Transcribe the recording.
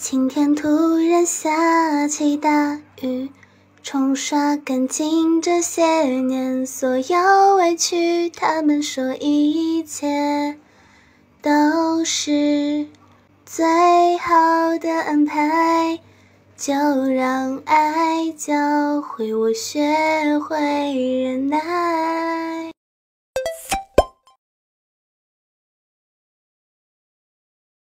晴天突然下起大雨，冲刷干净这些年所有委屈。他们说一切都是最好的安排，就让爱教会我学会忍耐。